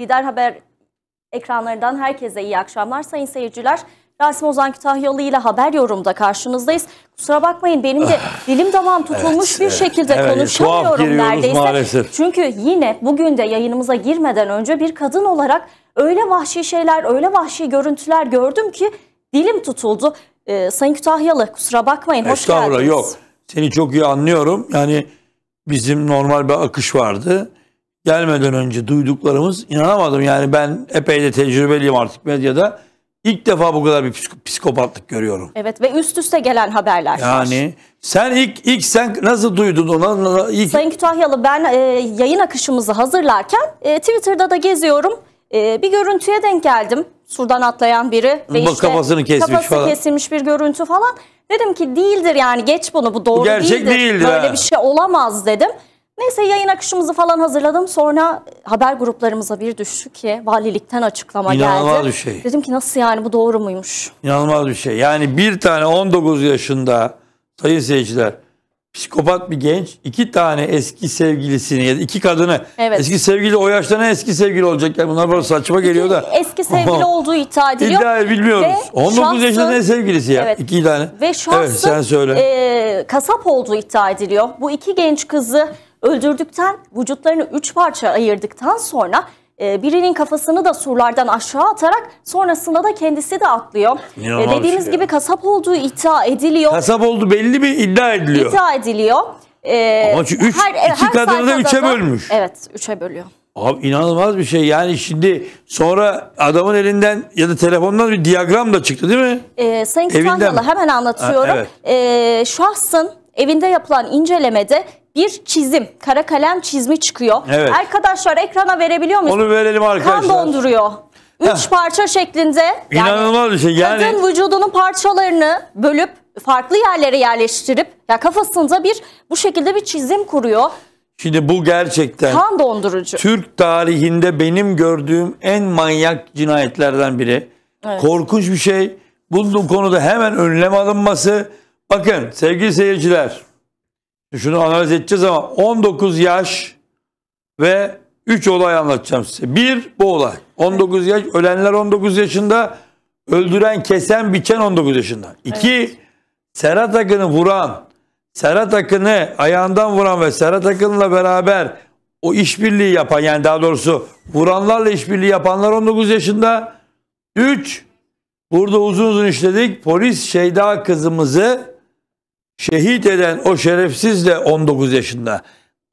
Lider Haber ekranlarından herkese iyi akşamlar sayın seyirciler. Rasim Ozan Kütahyalı ile haber yorumda karşınızdayız. Kusura bakmayın benim de ah. dilim damağım tutulmuş evet, bir şekilde evet, konuşamıyorum neredeyse. Maalesef. Çünkü yine bugün de yayınımıza girmeden önce bir kadın olarak öyle vahşi şeyler, öyle vahşi görüntüler gördüm ki dilim tutuldu. Ee, Sayın Kütahyalı kusura bakmayın hoş geldiniz. yok seni çok iyi anlıyorum. Yani bizim normal bir akış vardı gelmeden önce duyduklarımız inanamadım. Yani ben epey de tecrübeliyim artık medyada. İlk defa bu kadar bir psikopatlık görüyorum. Evet ve üst üste gelen haberler. Yani sen ilk ilk sen nasıl duydun ona? İlk, Sayın Kütahyalı ben e, yayın akışımızı hazırlarken e, Twitter'da da geziyorum. E, bir görüntüye denk geldim. Surdan atlayan biri ve Bak, işte kafasını kesmiş kafası falan. kesilmiş bir görüntü falan. Dedim ki değildir yani geç bunu bu doğru Gerçek değildir. değildir Böyle bir şey olamaz dedim. Neyse yayın akışımızı falan hazırladım. Sonra haber gruplarımıza bir düştü ki valilikten açıklama İnanılmaz geldi. İnanılmaz bir şey. Dedim ki nasıl yani bu doğru muymuş? İnanılmaz bir şey. Yani bir tane 19 yaşında sayın seyirciler psikopat bir genç iki tane eski sevgilisini ya da iki kadını evet. eski sevgili o yaşta ne eski sevgili olacak yani bunlar böyle saçma geliyor da. Eski sevgili olduğu iddia ediliyor. İddia bilmiyoruz. Ve 19 şansı, yaşında ne sevgilisi ya evet. iki tane. Ve şansı evet, sen söyle. E, kasap olduğu iddia ediliyor. Bu iki genç kızı Öldürdükten, vücutlarını üç parça ayırdıktan sonra e, birinin kafasını da surlardan aşağı atarak sonrasında da kendisi de atlıyor. E, dediğimiz şey ya. gibi kasap olduğu iddia ediliyor. Kasap oldu belli mi iddia ediliyor. İddia ediliyor. Ee, Ama üç, her, e, iki her kadını da üçe bölmüş. Evet üçe bölüyor. Abi inanılmaz bir şey yani şimdi sonra adamın elinden ya da telefondan bir diyagram da çıktı değil mi? Ee, Sayın Kütahyalı hemen anlatıyorum. Ha, evet. ee, şahsın evinde yapılan incelemede bir çizim, kara kalem çizimi çıkıyor. Evet. Arkadaşlar ekrana verebiliyor musunuz? Onu verelim arkadaşlar. Kan donduruyor. Üç Heh. parça şeklinde. Yani İnanılmaz bir şey. Yani... Kadın vücudunun parçalarını bölüp farklı yerlere yerleştirip ya kafasında bir bu şekilde bir çizim kuruyor. Şimdi bu gerçekten kan dondurucu. Türk tarihinde benim gördüğüm en manyak cinayetlerden biri. Evet. Korkunç bir şey. Bu konuda hemen önlem alınması. Bakın sevgili seyirciler şunu analiz edeceğiz ama 19 yaş ve 3 olay anlatacağım size. Bir bu olay. 19 yaş ölenler 19 yaşında, öldüren, kesen, biçen 19 yaşında. İki evet. Serhat Akın'ı vuran, Serhat Akın'ı ayağından vuran ve Serhat Akın'la beraber o işbirliği yapan yani daha doğrusu vuranlarla işbirliği yapanlar 19 yaşında. 3 burada uzun uzun işledik. Polis Şeyda kızımızı şehit eden o şerefsiz de 19 yaşında.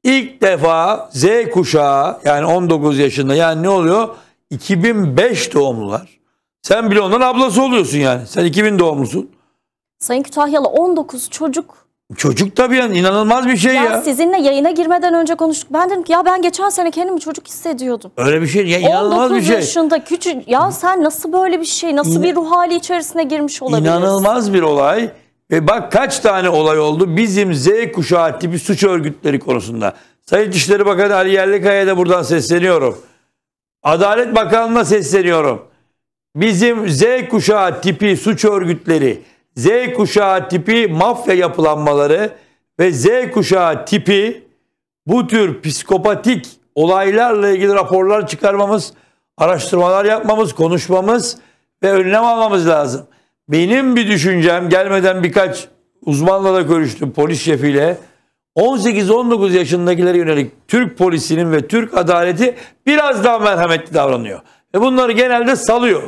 İlk defa Z kuşağı yani 19 yaşında yani ne oluyor? 2005 doğumlular. Sen bile ondan ablası oluyorsun yani. Sen 2000 doğumlusun. Sayın Kütahyalı 19 çocuk. Çocuk tabii yani inanılmaz bir şey ya. ya. Sizinle yayına girmeden önce konuştuk. Ben dedim ki ya ben geçen sene kendimi çocuk hissediyordum. Öyle bir şey ya inanılmaz bir şey. 19 yaşında küçük ya sen nasıl böyle bir şey nasıl İna bir ruh hali içerisine girmiş olabilirsin? İnanılmaz bir olay. Ve bak kaç tane olay oldu bizim Z kuşağı tipi suç örgütleri konusunda. Sayın İçişleri Bakanı Ali Yerlikaya'ya da buradan sesleniyorum. Adalet Bakanlığı'na sesleniyorum. Bizim Z kuşağı tipi suç örgütleri, Z kuşağı tipi mafya yapılanmaları ve Z kuşağı tipi bu tür psikopatik olaylarla ilgili raporlar çıkarmamız, araştırmalar yapmamız, konuşmamız ve önlem almamız lazım. Benim bir düşüncem gelmeden birkaç uzmanla da görüştüm polis şefiyle. 18-19 yaşındakilere yönelik Türk polisinin ve Türk adaleti biraz daha merhametli davranıyor. Ve bunları genelde salıyor.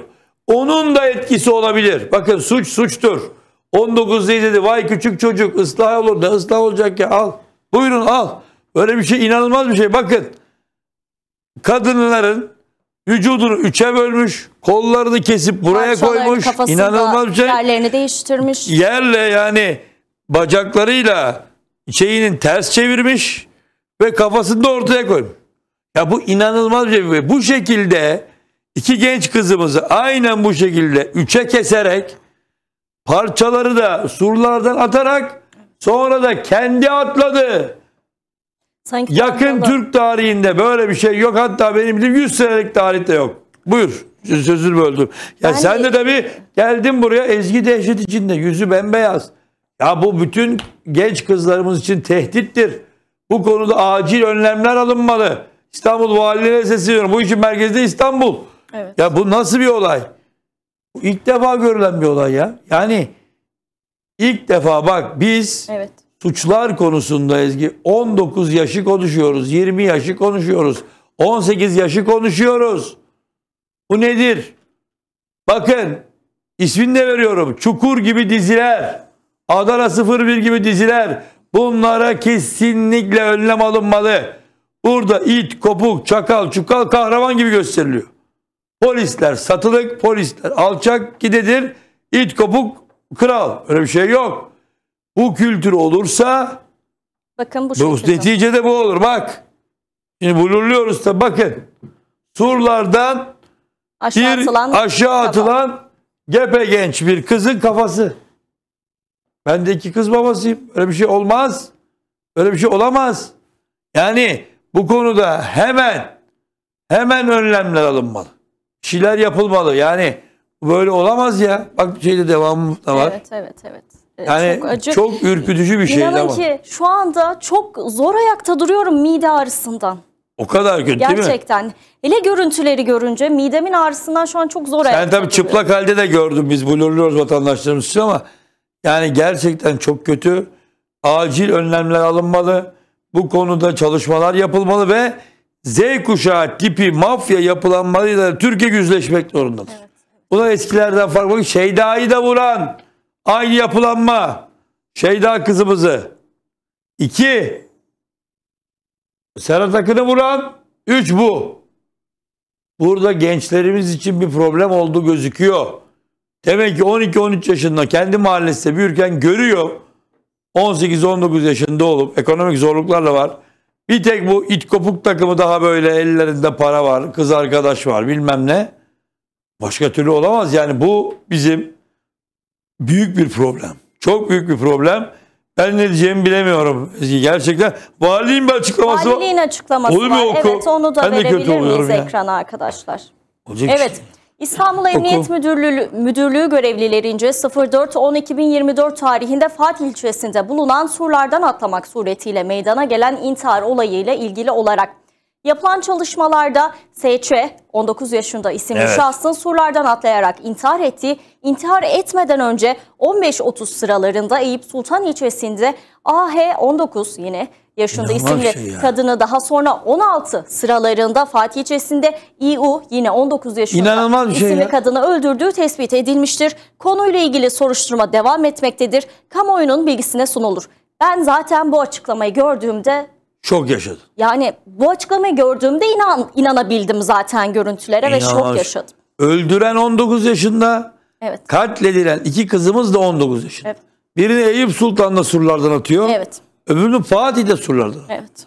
Onun da etkisi olabilir. Bakın suç suçtur. 19 dedi vay küçük çocuk ıslah olur da ıslah olacak ya al. Buyurun al. Böyle bir şey inanılmaz bir şey. Bakın kadınların Vücudunu üçe bölmüş, kollarını kesip buraya Parçaların koymuş. kafasında İnanılmaz bir şey. Yerlerini değiştirmiş. Yerle yani bacaklarıyla şeyinin ters çevirmiş ve kafasını da ortaya koymuş. Ya bu inanılmaz bir şey. Bu şekilde iki genç kızımızı aynen bu şekilde üçe keserek parçaları da surlardan atarak sonra da kendi atladı. Sanki Yakın Türk tarihinde böyle bir şey yok. Hatta benim bildiğim 100 senelik tarihte yok. Buyur. Sözünü böldüm. Ya yani, sen de tabii geldin buraya ezgi dehşet içinde. Yüzü bembeyaz. Ya bu bütün genç kızlarımız için tehdittir. Bu konuda acil önlemler alınmalı. İstanbul Valiliğine sesleniyorum. Bu işin merkezde İstanbul. Evet. Ya bu nasıl bir olay? Bu ilk defa görülen bir olay ya. Yani ilk defa bak biz evet suçlar konusunda Ezgi 19 yaşı konuşuyoruz, 20 yaşı konuşuyoruz, 18 yaşı konuşuyoruz. Bu nedir? Bakın ismini de veriyorum. Çukur gibi diziler, Adana 01 gibi diziler. Bunlara kesinlikle önlem alınmalı. Burada it, kopuk, çakal, çukal kahraman gibi gösteriliyor. Polisler satılık, polisler alçak gidedir. It, kopuk, kral. Öyle bir şey yok. Bu kültür olursa Bakın bu, bu neticede bu olur. Bak. Şimdi bulurluyoruz da bakın. Surlardan aşağı bir atılan, aşağı atılan gepe genç bir kızın kafası. Ben de iki kız babasıyım. Öyle bir şey olmaz. Öyle bir şey olamaz. Yani bu konuda hemen hemen önlemler alınmalı. Bir şeyler yapılmalı. Yani böyle olamaz ya. Bak şeyde devamı da var. Evet, evet, evet. Ee, yani çok, acı. çok ürkütücü bir şey İnanın ama. ki şu anda çok zor ayakta duruyorum mide ağrısından. O kadar kötü Gerçekten. değil mi? Gerçekten. Hele görüntüleri görünce midemin ağrısından şu an çok zor Sen ayakta tabii çıplak halde de gördün biz blurluyoruz vatandaşlarımız için ama yani gerçekten çok kötü. Acil önlemler alınmalı. Bu konuda çalışmalar yapılmalı ve Z kuşağı tipi mafya yapılanmalıyla Türkiye yüzleşmek zorundadır. Evet. Bu eskilerden farklı. Şeyda'yı da vuran, Aynı yapılanma. Şeyda kızımızı. İki. Serhat Akın'ı vuran. Üç bu. Burada gençlerimiz için bir problem oldu gözüküyor. Demek ki 12-13 yaşında kendi mahallesinde büyürken görüyor. 18-19 yaşında olup ekonomik zorluklarla var. Bir tek bu it kopuk takımı daha böyle ellerinde para var, kız arkadaş var bilmem ne. Başka türlü olamaz. Yani bu bizim büyük bir problem. Çok büyük bir problem. Ben ne diyeceğimi bilemiyorum. Gerçekten valiliğin bir açıklaması var. Valiliğin açıklaması Olur var. Oku. Evet onu da ben verebilir miyiz ekrana arkadaşlar? Olacak evet. Işte. İstanbul Emniyet Oku. Müdürlüğü, Müdürlüğü görevlilerince 04-10-2024 tarihinde Fatih ilçesinde bulunan surlardan atlamak suretiyle meydana gelen intihar olayıyla ilgili olarak Yapılan çalışmalarda SÇ 19 yaşında isimli evet. şahsın surlardan atlayarak intihar ettiği, intihar etmeden önce 15-30 sıralarında Eyüp Sultan ilçesinde AH 19 yine yaşında İnanılmaz isimli şey kadını daha sonra 16 sıralarında Fatih ilçesinde İU yine 19 yaşında İnanılmaz şey isimli şey ya. kadını öldürdüğü tespit edilmiştir. Konuyla ilgili soruşturma devam etmektedir. Kamuoyunun bilgisine sunulur. Ben zaten bu açıklamayı gördüğümde Şok yaşadım. Yani bu açıklamayı gördüğümde inan inanabildim zaten görüntülere İnanılmaz. ve şok yaşadım. Öldüren 19 yaşında, evet. katledilen iki kızımız da 19 yaşında. Evet. Birini Eyüp Sultan'da surlardan atıyor. Evet. Öbürünü Fatih'de surlardan. Evet.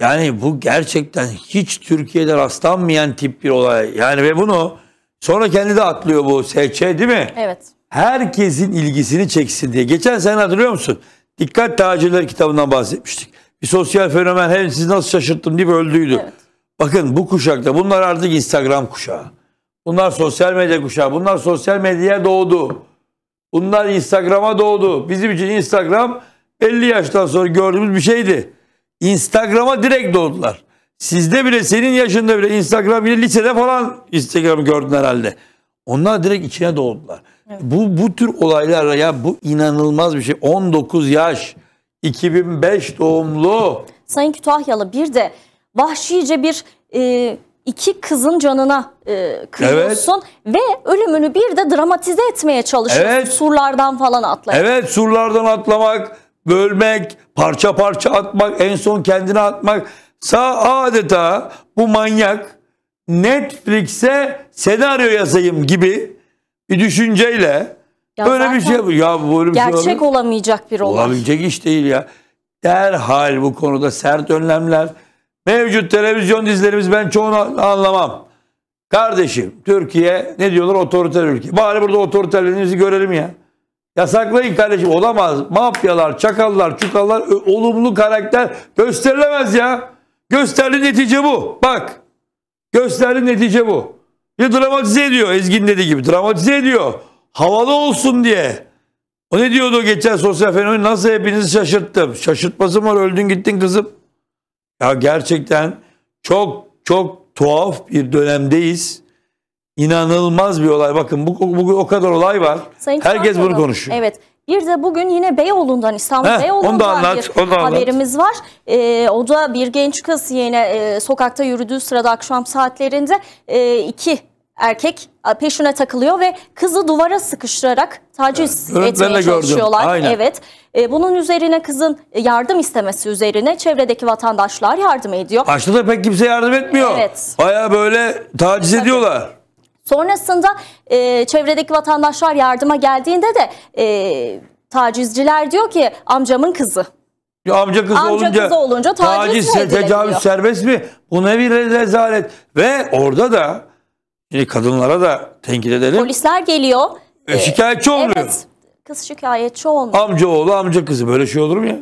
Yani bu gerçekten hiç Türkiye'de rastlanmayan tip bir olay. Yani ve bunu sonra kendi de atlıyor bu S.C. değil mi? Evet. Herkesin ilgisini çeksin diye. Geçen sene hatırlıyor musun? Dikkat Tacirler kitabından bahsetmiştik. Bir sosyal fenomen hem siz nasıl şaşırttım diye öldüydü. Evet. Bakın bu kuşakta bunlar artık Instagram kuşağı. Bunlar sosyal medya kuşağı. Bunlar sosyal medyaya doğdu. Bunlar Instagram'a doğdu. Bizim için Instagram 50 yaştan sonra gördüğümüz bir şeydi. Instagram'a direkt doğdular. Sizde bile senin yaşında bile Instagram bile lisede falan Instagram'ı gördün herhalde. Onlar direkt içine doğdular. Evet. Bu bu tür olaylar ya bu inanılmaz bir şey. 19 yaş. 2005 doğumlu. Sayın Kütahyalı bir de vahşice bir e, iki kızın canına e, kırıyorsun evet. ve ölümünü bir de dramatize etmeye çalışıyorsun. Evet. Surlardan falan atlayarak. Evet surlardan atlamak, bölmek, parça parça atmak, en son kendini atmak. Sağ adeta bu manyak Netflix'e senaryo yazayım gibi bir düşünceyle ya böyle bir şey Ya bu bir şey gerçek şey olamayacak bir olay. Olabilecek iş değil ya. Derhal bu konuda sert önlemler. Mevcut televizyon dizilerimiz ben çoğunu anlamam. Kardeşim Türkiye ne diyorlar otoriter ülke. Bari burada otoriterliğinizi görelim ya. Yasaklayın kardeşim olamaz. Mafyalar, çakallar, çukallar olumlu karakter gösterilemez ya. Gösterli netice bu. Bak. Gösterli netice bu. Bir dramatize ediyor Ezgin dediği gibi. Dramatize ediyor havalı olsun diye. O ne diyordu geçen sosyal fenomen nasıl hepinizi şaşırttım. Şaşırtması var öldün gittin kızım. Ya gerçekten çok çok tuhaf bir dönemdeyiz. İnanılmaz bir olay. Bakın bu, bugün o kadar olay var. Sayın Herkes bunu konuşuyor. Evet. Bir de bugün yine Beyoğlu'ndan hani İstanbul Heh, Beyoğlu'ndan anlat, bir haberimiz var. Ee, o da bir genç kız yine e, sokakta yürüdüğü sırada akşam saatlerinde e, iki erkek peşine takılıyor ve kızı duvara sıkıştırarak taciz evet, etmeye çalışıyorlar. Aynen. Evet. E, bunun üzerine kızın yardım istemesi üzerine çevredeki vatandaşlar yardım ediyor. Başta da pek kimse yardım etmiyor. Evet. Baya böyle taciz evet, ediyorlar. Sonrasında e, çevredeki vatandaşlar yardıma geldiğinde de e, tacizciler diyor ki amcamın kızı. Ya amca kızı amca olunca, kızı olunca taciz, taciz mi tecavüz serbest mi? Bu ne bir rezalet. Ve orada da Şimdi e, kadınlara da tenkit edelim. Polisler geliyor. E, şikayetçi e, oluyor. Evet. Kız şikayetçi olmuyor. Amca oğlu amca kızı böyle şey olur mu ya?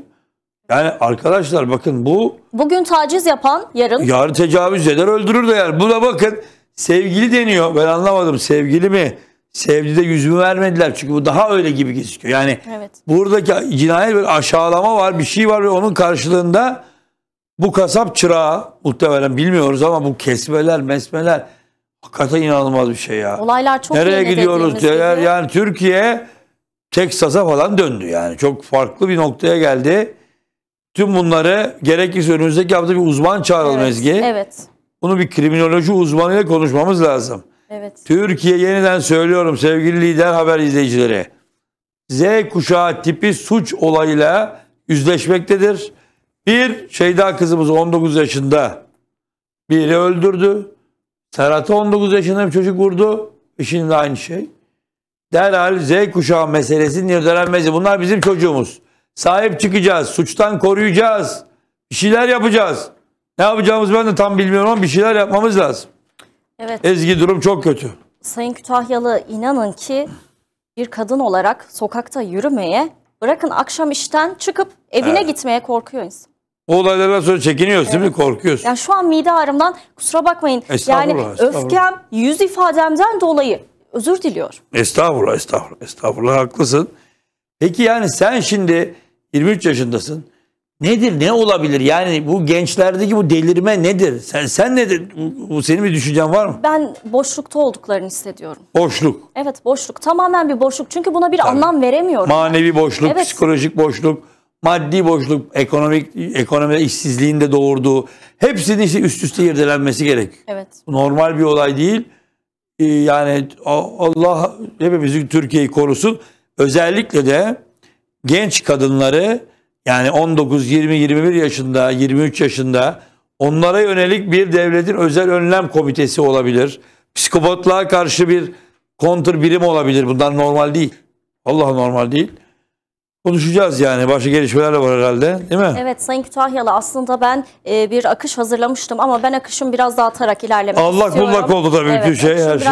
Yani arkadaşlar bakın bu Bugün taciz yapan yarın yarın tecavüz eder öldürür de yani. Buna bakın sevgili deniyor. Ben anlamadım sevgili mi? de yüzümü vermediler. Çünkü bu daha öyle gibi gözüküyor. Yani Evet. buradaki cinayet bir aşağılama var bir şey var ve onun karşılığında bu kasap çırağı muhtemelen bilmiyoruz ama bu kesmeler mesmeler Hakikaten inanılmaz bir şey ya. Olaylar çok Nereye gidiyoruz değer? Yani Türkiye Teksas'a falan döndü yani. Çok farklı bir noktaya geldi. Tüm bunları gerekirse önümüzdeki hafta bir uzman çağıralım evet, Ezgi. Evet. Bunu bir kriminoloji uzmanıyla konuşmamız lazım. Evet. Türkiye yeniden söylüyorum sevgili lider haber izleyicileri. Z kuşağı tipi suç olayıyla yüzleşmektedir. Bir Şeyda kızımız 19 yaşında biri öldürdü. Serhat'ı 19 yaşında bir çocuk vurdu. E şimdi de aynı şey. Derhal Z kuşağı meselesi nirdelenmesi. Bunlar bizim çocuğumuz. Sahip çıkacağız. Suçtan koruyacağız. Bir şeyler yapacağız. Ne yapacağımız ben de tam bilmiyorum ama bir şeyler yapmamız lazım. Evet. Ezgi durum çok kötü. Sayın Kütahyalı inanın ki bir kadın olarak sokakta yürümeye bırakın akşam işten çıkıp evine evet. gitmeye korkuyor insan. O olaylardan sonra çekiniyoruz evet. değil mi? Korkuyoruz. Yani şu an mide ağrımdan kusura bakmayın. yani estağfurullah. öfkem, yüz ifademden dolayı özür diliyor. Estağfurullah, estağfurullah, estağfurullah haklısın. Peki yani sen şimdi 23 yaşındasın. Nedir, ne olabilir? Yani bu gençlerdeki bu delirme nedir? Sen sen nedir? Bu senin bir düşüncen var mı? Ben boşlukta olduklarını hissediyorum. Boşluk. Evet, boşluk. Tamamen bir boşluk. Çünkü buna bir Tabii. anlam veremiyorum. Manevi boşluk, evet. psikolojik boşluk maddi boşluk, ekonomik ekonomide işsizliğin de doğurduğu hepsinin işte üst üste irdelenmesi gerek. Evet. Normal bir olay değil. Ee, yani Allah hepimizi Türkiye'yi korusun. Özellikle de genç kadınları yani 19, 20, 21 yaşında, 23 yaşında onlara yönelik bir devletin özel önlem komitesi olabilir. Psikopatlığa karşı bir kontr birim olabilir. Bunlar normal değil. Allah normal değil konuşacağız yani. Başka gelişmeler de var herhalde değil mi? Evet Sayın Kütahyalı aslında ben e, bir akış hazırlamıştım ama ben akışım biraz dağıtarak ilerlemek Allah istiyorum. Allah kullak oldu tabii evet, bütün şey her şey.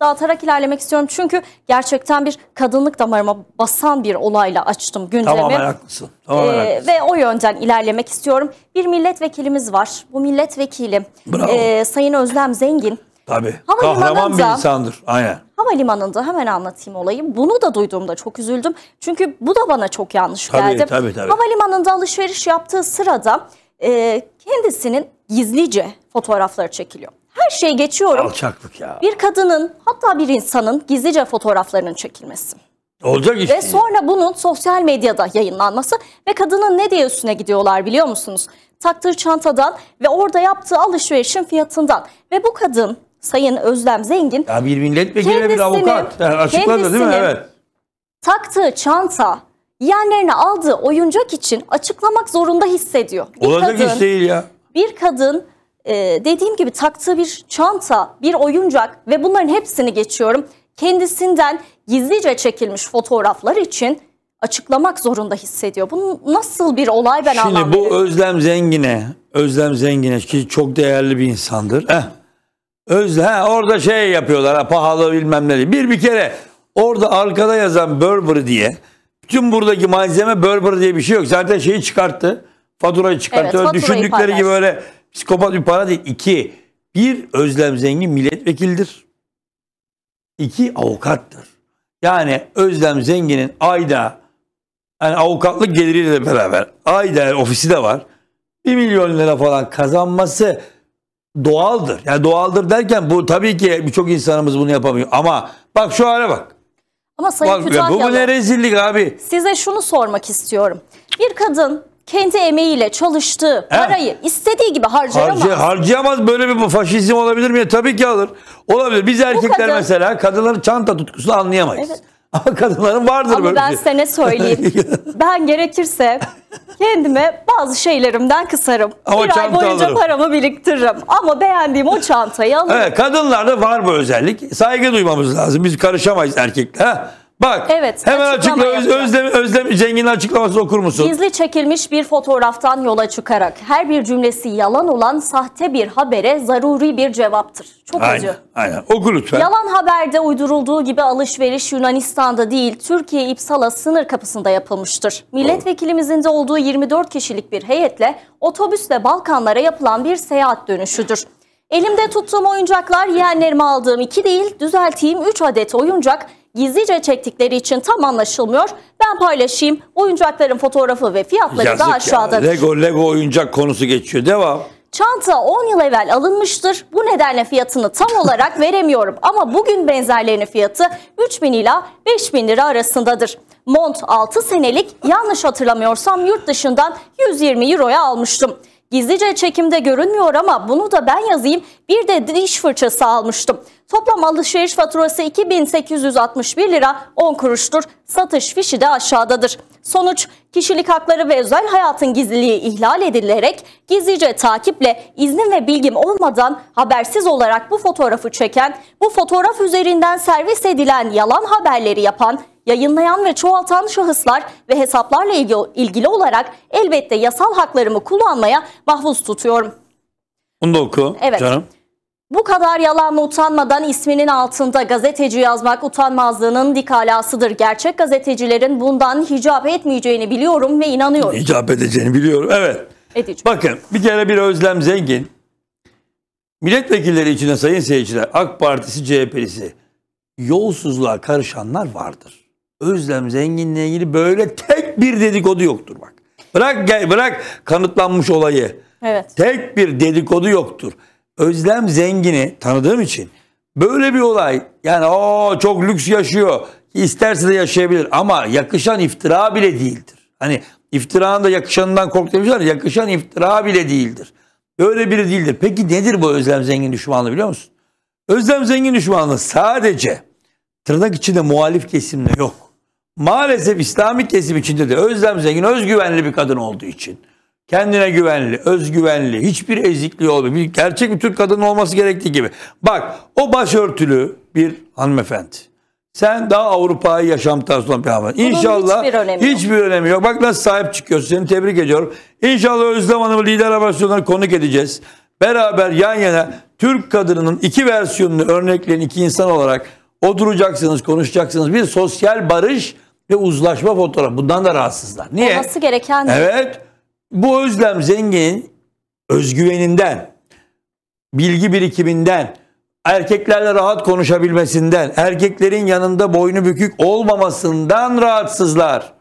dağıtarak ilerlemek istiyorum. Çünkü gerçekten bir kadınlık damarıma basan bir olayla açtım gündemi. Tamamen haklısın. Tamam ee, Ve o yönden ilerlemek istiyorum. Bir milletvekilimiz var. Bu milletvekili e, Sayın Özlem Zengin. Tabii. Kahraman bir insandır. Aynen havalimanında hemen anlatayım olayı. Bunu da duyduğumda çok üzüldüm. Çünkü bu da bana çok yanlış tabii, geldi. Tabii, tabii. Havalimanında alışveriş yaptığı sırada e, kendisinin gizlice fotoğrafları çekiliyor. Her şeyi geçiyorum. Alçaklık ya. Bir kadının hatta bir insanın gizlice fotoğraflarının çekilmesi. Olacak iş Ve sonra bunun sosyal medyada yayınlanması ve kadının ne diye üstüne gidiyorlar biliyor musunuz? Taktığı çantadan ve orada yaptığı alışverişin fiyatından. Ve bu kadın Sayın Özlem Zengin. Ya bir milletvekiline bir avukat. açıkladı değil mi? Evet. Taktığı çanta yeğenlerine aldığı oyuncak için açıklamak zorunda hissediyor. Bir Olacak kadın, iş değil ya. Bir kadın e, dediğim gibi taktığı bir çanta, bir oyuncak ve bunların hepsini geçiyorum. Kendisinden gizlice çekilmiş fotoğraflar için açıklamak zorunda hissediyor. Bu nasıl bir olay ben anlamıyorum. Şimdi bu Özlem Zengin'e, Özlem Zengin'e ki çok değerli bir insandır. Eh, Öz, he, orada şey yapıyorlar ha, pahalı bilmem ne diye. Bir bir kere orada arkada yazan Burberry diye bütün buradaki malzeme Burberry diye bir şey yok. Zaten şeyi çıkarttı. Faturayı çıkarttı. Evet, faturayı Düşündükleri gibi öyle psikopat bir para değil. İki, bir Özlem Zengin milletvekildir. İki, avukattır. Yani Özlem Zengin'in ayda yani avukatlık geliriyle beraber ayda ofisi de var. Bir milyon lira falan kazanması doğaldır. Yani doğaldır derken bu tabii ki birçok insanımız bunu yapamıyor. Ama bak şu hale bak. Ama Sayın bak, Kütahyalı. Bu ne rezillik abi. Size şunu sormak istiyorum. Bir kadın kendi emeğiyle çalıştığı He? parayı istediği gibi harcayamaz. Harca, harcayamaz böyle bir faşizm olabilir mi? Tabii ki olur. Olabilir. Biz erkekler kadın, mesela kadınların çanta tutkusunu anlayamayız. Evet. Ama kadınların vardır Ama böyle ben şey. size ne söyleyeyim. ben gerekirse kendime bazı şeylerimden kısarım. Ama Bir ay boyunca alırım. paramı biriktiririm. Ama beğendiğim o çantayı alırım. Evet, kadınlarda var bu özellik. Saygı duymamız lazım. Biz karışamayız erkekle. Ha? Bak evet, hemen açıkla Özlem, Özlem Cengin'in açıklamasını okur musun? Gizli çekilmiş bir fotoğraftan yola çıkarak her bir cümlesi yalan olan sahte bir habere zaruri bir cevaptır. Çok aynen, acı. Aynen oku lütfen. Yalan haberde uydurulduğu gibi alışveriş Yunanistan'da değil Türkiye İpsala sınır kapısında yapılmıştır. Milletvekilimizin de olduğu 24 kişilik bir heyetle otobüsle Balkanlara yapılan bir seyahat dönüşüdür. Elimde tuttuğum oyuncaklar yeğenlerime aldığım iki değil düzelteyim üç adet oyuncak gizlice çektikleri için tam anlaşılmıyor. Ben paylaşayım. Oyuncakların fotoğrafı ve fiyatları Yazık da aşağıda. Lego Lego oyuncak konusu geçiyor. Devam. Çanta 10 yıl evvel alınmıştır. Bu nedenle fiyatını tam olarak veremiyorum. Ama bugün benzerlerinin fiyatı 3000 ila 5000 lira arasındadır. Mont 6 senelik yanlış hatırlamıyorsam yurt dışından 120 euroya almıştım. Gizlice çekimde görünmüyor ama bunu da ben yazayım. Bir de diş fırçası almıştım. Toplam alışveriş faturası 2861 lira 10 kuruştur. Satış fişi de aşağıdadır. Sonuç kişilik hakları ve özel hayatın gizliliği ihlal edilerek gizlice takiple iznim ve bilgim olmadan habersiz olarak bu fotoğrafı çeken, bu fotoğraf üzerinden servis edilen yalan haberleri yapan yayınlayan ve çoğaltan şahıslar ve hesaplarla ilgili olarak elbette yasal haklarımı kullanmaya mahfuz tutuyorum. Bunu da oku evet. canım. Bu kadar yalanla utanmadan isminin altında gazeteci yazmak utanmazlığının dikalasıdır. Gerçek gazetecilerin bundan hicap etmeyeceğini biliyorum ve inanıyorum. Hicap edeceğini biliyorum evet. Edici. Bakın bir kere bir Özlem Zengin milletvekilleri içinde sayın seyirciler AK Partisi CHP'lisi yolsuzluğa karışanlar vardır. Özlem zenginliğe ilgili böyle tek bir dedikodu yoktur bak. Bırak gel bırak kanıtlanmış olayı. Evet. Tek bir dedikodu yoktur. Özlem Zengin'i tanıdığım için böyle bir olay yani o çok lüks yaşıyor. İsterse de yaşayabilir ama yakışan iftira bile değildir. Hani iftiranın da yakışanından kork demişler yakışan iftira bile değildir. Öyle biri değildir. Peki nedir bu Özlem Zengin düşmanlığı biliyor musun? Özlem Zengin düşmanlığı sadece tırnak içinde muhalif kesimle yok maalesef İslami kesim içinde de Özlem Zengin özgüvenli bir kadın olduğu için. Kendine güvenli, özgüvenli, hiçbir ezikliği olmuyor. Bir, gerçek bir Türk kadının olması gerektiği gibi. Bak o başörtülü bir hanımefendi. Sen daha Avrupa'yı yaşam tarzı olan bir hanımefendi. İnşallah hiçbir önemi, hiçbir yok. önemi yok. Bak nasıl sahip çıkıyorsun. Seni tebrik ediyorum. İnşallah Özlem Hanım'ı lider operasyonlarına konuk edeceğiz. Beraber yan yana Türk kadınının iki versiyonunu örnekleyen iki insan olarak oturacaksınız, konuşacaksınız. Bir sosyal barış, ve uzlaşma fotoğrafı. Bundan da rahatsızlar. Niye? Olması gereken Evet. Bu Özlem zengin, özgüveninden, bilgi birikiminden, erkeklerle rahat konuşabilmesinden, erkeklerin yanında boynu bükük olmamasından rahatsızlar.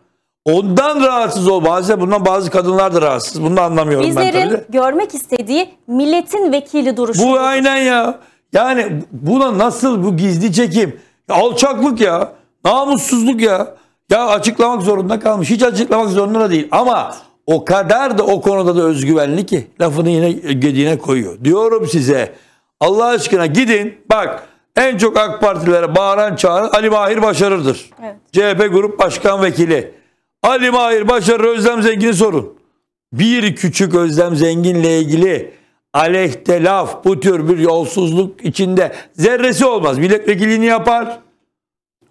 Ondan rahatsız ol. Bazen bundan bazı kadınlar da rahatsız. Bunu da anlamıyorum ben bizlerin tabii. de. görmek istediği milletin vekili duruşu. Bu aynen ya. Yani buna nasıl bu gizli çekim? Alçaklık ya. Namussuzluk ya. Ya açıklamak zorunda kalmış. Hiç açıklamak zorunda değil. Ama o kadar da o konuda da özgüvenli ki lafını yine gediğine koyuyor. Diyorum size Allah aşkına gidin bak en çok AK Partilere bağıran çağıran Ali Mahir Başarır'dır. Evet. CHP Grup Başkan Vekili. Ali Mahir Başarır Özlem Zengin'i sorun. Bir küçük Özlem Zengin'le ilgili aleyhte laf bu tür bir yolsuzluk içinde zerresi olmaz. Milletvekilini yapar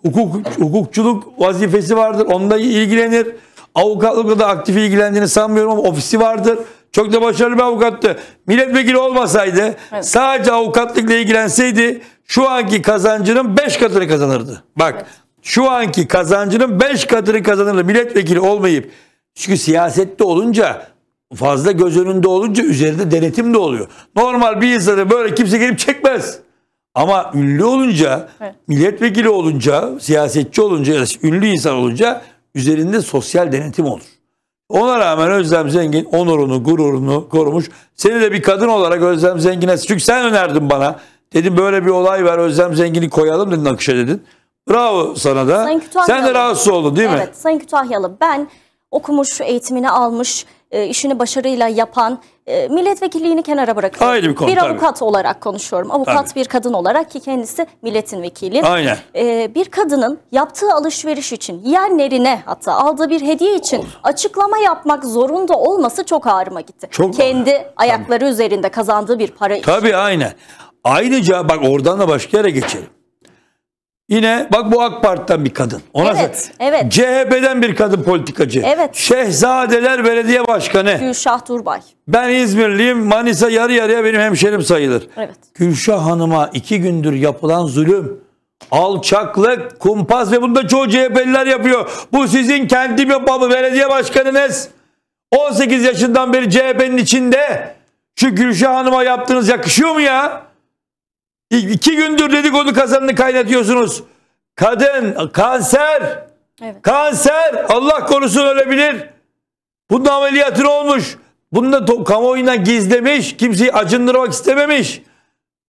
hukuk, hukukçuluk vazifesi vardır. Onda ilgilenir. Avukatlıkla da aktif ilgilendiğini sanmıyorum ama ofisi vardır. Çok da başarılı bir avukattı. Milletvekili olmasaydı evet. sadece avukatlıkla ilgilenseydi şu anki kazancının 5 katını kazanırdı. Bak evet. şu anki kazancının 5 katını kazanırdı milletvekili olmayıp. Çünkü siyasette olunca fazla göz önünde olunca üzerinde denetim de oluyor. Normal bir insanı böyle kimse gelip çekmez. Ama ünlü olunca, evet. milletvekili olunca, siyasetçi olunca ya da ünlü insan olunca üzerinde sosyal denetim olur. Ona rağmen Özlem Zengin onurunu, gururunu korumuş. Seni de bir kadın olarak Özlem Zengin'e çünkü sen önerdin bana. Dedim böyle bir olay var Özlem Zengin'i koyalım dedin akışa dedin. Bravo sana da. Sen de rahatsız oldun değil evet, mi? Evet Sayın Kütahyalı ben okumuş, eğitimini almış, e, işini başarıyla yapan e, milletvekilliğini kenara bırakıyorum. Ayrı bir konu Bir avukat olarak konuşuyorum. Avukat tabii. bir kadın olarak ki kendisi milletin vekili. Aynen. E, bir kadının yaptığı alışveriş için yeğenlerine hatta aldığı bir hediye için Olur. açıklama yapmak zorunda olması çok ağrıma gitti. Çok Kendi ağır. ayakları tabii. üzerinde kazandığı bir para için. Tabii aynen. Ayrıca bak oradan da başka yere geçelim. Yine bak bu AK Parti'den bir kadın. Ona evet, zaten. evet. CHP'den bir kadın politikacı. Evet. Şehzadeler Belediye Başkanı. Gülşah Turbay. Ben İzmirliyim. Manisa yarı yarıya benim hemşerim sayılır. Evet. Gülşah Hanım'a iki gündür yapılan zulüm, alçaklık, kumpas ve bunda çoğu CHP'liler yapıyor. Bu sizin kendi babamı belediye başkanınız. 18 yaşından beri CHP'nin içinde şu Gülşah Hanım'a yaptığınız yakışıyor mu ya? İki gündür dedikodu kazanını kaynatıyorsunuz. Kadın kanser. Evet. Kanser Allah korusun ölebilir. Bunda ameliyatı olmuş. Bunu da kamuoyundan gizlemiş. Kimseyi acındırmak istememiş.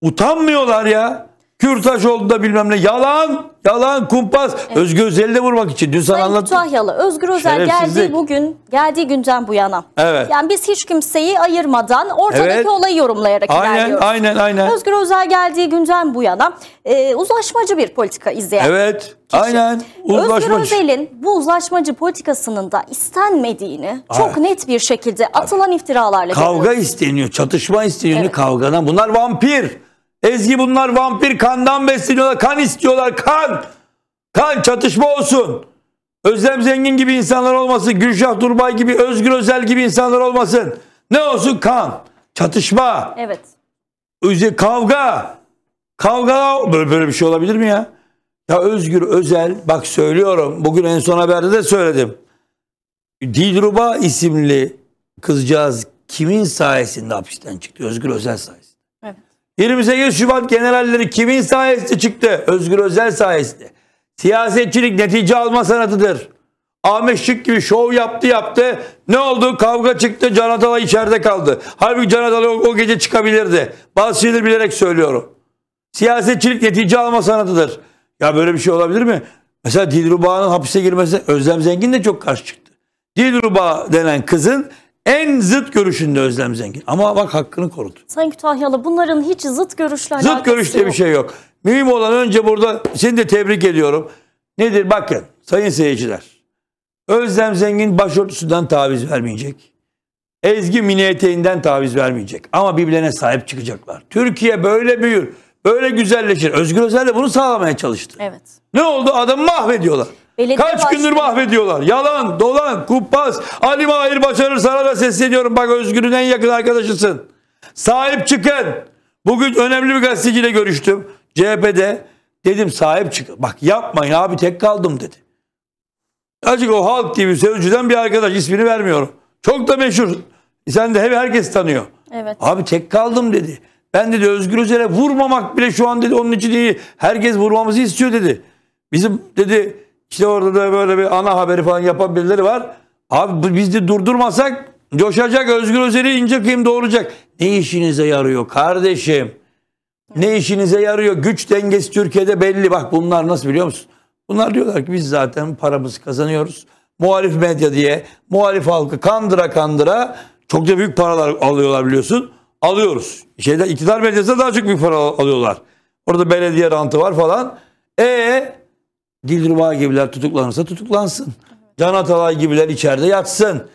Utanmıyorlar ya. Kürtaj oldu da bilmem ne. Yalan, yalan, kumpas. Evet. Özgür Özel'i de vurmak için. Dün sana Sayın anlattım. Kütahyalı, Özgür Özel geldi bugün, geldi günden bu yana. Evet. Yani biz hiç kimseyi ayırmadan ortadaki evet. olayı yorumlayarak aynen, ilerliyoruz. Aynen, aynen. Özgür Özel geldiği günden bu yana e, uzlaşmacı bir politika izleyen. Evet, kişi. aynen. Uzlaşmacı. Özgür Özel'in bu uzlaşmacı politikasının da istenmediğini Aynen. çok net bir şekilde atılan iftiralarla Kavga görüyoruz. isteniyor, çatışma isteniyor, evet. kavgadan. Bunlar vampir. Ezgi bunlar vampir kandan besleniyorlar. Kan istiyorlar. Kan. Kan çatışma olsun. Özlem Zengin gibi insanlar olmasın. Gülşah Durbay gibi, Özgür Özel gibi insanlar olmasın. Ne olsun? Kan. Çatışma. Evet. Üze, kavga. Kavga. Böyle, böyle bir şey olabilir mi ya? Ya Özgür Özel bak söylüyorum. Bugün en son haberde de söyledim. Didruba isimli kızcağız kimin sayesinde hapisten çıktı? Özgür Özel sayesinde. 28 Şubat generalleri kimin sayesinde çıktı? Özgür Özel sayesinde. Siyasetçilik netice alma sanatıdır. Ahmet Şık gibi şov yaptı yaptı. Ne oldu? Kavga çıktı. Can Atalay içeride kaldı. Halbuki Can Atalay o, o gece çıkabilirdi. Bazı şeyleri bilerek söylüyorum. Siyasetçilik netice alma sanatıdır. Ya böyle bir şey olabilir mi? Mesela Dilruba'nın hapise girmesi Özlem Zengin de çok karşı çıktı. Dilruba denen kızın en zıt görüşünde Özlem Zengin. Ama bak hakkını korudu. Sayın Kütahyalı bunların hiç zıt görüşle Zıt görüş diye bir şey yok. Mühim olan önce burada seni de tebrik ediyorum. Nedir bakın sayın seyirciler. Özlem Zengin başörtüsünden taviz vermeyecek. Ezgi mini eteğinden taviz vermeyecek. Ama birbirlerine sahip çıkacaklar. Türkiye böyle büyür. Böyle güzelleşir. Özgür Özel de bunu sağlamaya çalıştı. Evet. Ne oldu? Adamı mahvediyorlar. Belediye Kaç başkanı... gündür mahvediyorlar. Yalan, dolan, kumpas. Ali Mahir Başarır sana da sesleniyorum. Bak Özgür'ün en yakın arkadaşısın. Sahip çıkın. Bugün önemli bir gazeteciyle görüştüm. CHP'de. Dedim sahip çıkın. Bak yapmayın abi tek kaldım dedi. Açık o Halk TV sözcüden bir arkadaş ismini vermiyorum. Çok da meşhur. Sen de hep herkes tanıyor. Evet. Abi tek kaldım dedi. Ben dedi Özgür Özel'e vurmamak bile şu an dedi onun için iyi. Herkes vurmamızı istiyor dedi. Bizim dedi işte orada da böyle bir ana haberi falan yapan birileri var. Abi biz de durdurmasak coşacak Özgür Özel'i ince kıyım doğuracak. Ne işinize yarıyor kardeşim? Ne işinize yarıyor? Güç dengesi Türkiye'de belli. Bak bunlar nasıl biliyor musun? Bunlar diyorlar ki biz zaten paramızı kazanıyoruz. Muhalif medya diye muhalif halkı kandıra kandıra çok da büyük paralar alıyorlar biliyorsun. Alıyoruz. Şeyde iktidar medyası daha çok büyük para alıyorlar. Orada belediye rantı var falan. E Dilruba gibiler tutuklanırsa tutuklansın. Can Atalay gibiler içeride yatsın.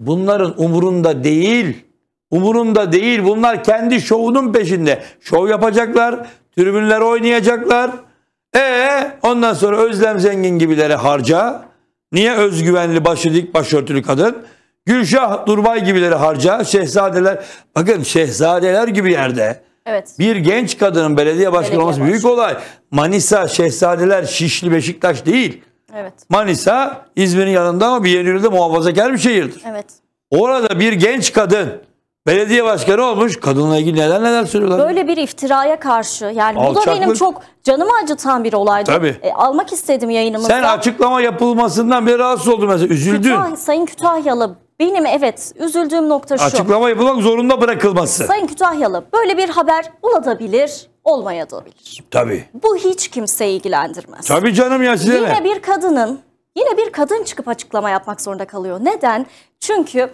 Bunların umurunda değil. Umurunda değil. Bunlar kendi şovunun peşinde. Şov yapacaklar. Tribünler oynayacaklar. E ondan sonra Özlem Zengin gibileri harca. Niye özgüvenli başı başörtülü kadın? Gülşah Durbay gibileri harca. Şehzadeler bakın şehzadeler gibi yerde. Evet. Bir genç kadının belediye başkanı olması başkanı. büyük olay. Manisa, Şehzadeler, Şişli, Beşiktaş değil. Evet. Manisa İzmir'in yanında ama bir yerinde muhafazakar bir şehirdir. Evet. Orada bir genç kadın belediye başkanı olmuş. Kadınla ilgili neler neler söylüyorlar. Böyle bir iftiraya karşı yani Alçaklık. bu da benim çok canımı acıtan bir olaydı. Tabii. E, almak istedim yayınımızda. Sen açıklama yapılmasından bir rahatsız oldun mesela üzüldün. Kütah, Sayın Kütahyalı benim evet üzüldüğüm nokta şu. Açıklama yapılmak zorunda bırakılması. Sayın Kütahyalı böyle bir haber olabilir olmayabilir. Tabii. Bu hiç kimseyi ilgilendirmez. Tabii canım ya size Yine ne? bir kadının yine bir kadın çıkıp açıklama yapmak zorunda kalıyor. Neden? Çünkü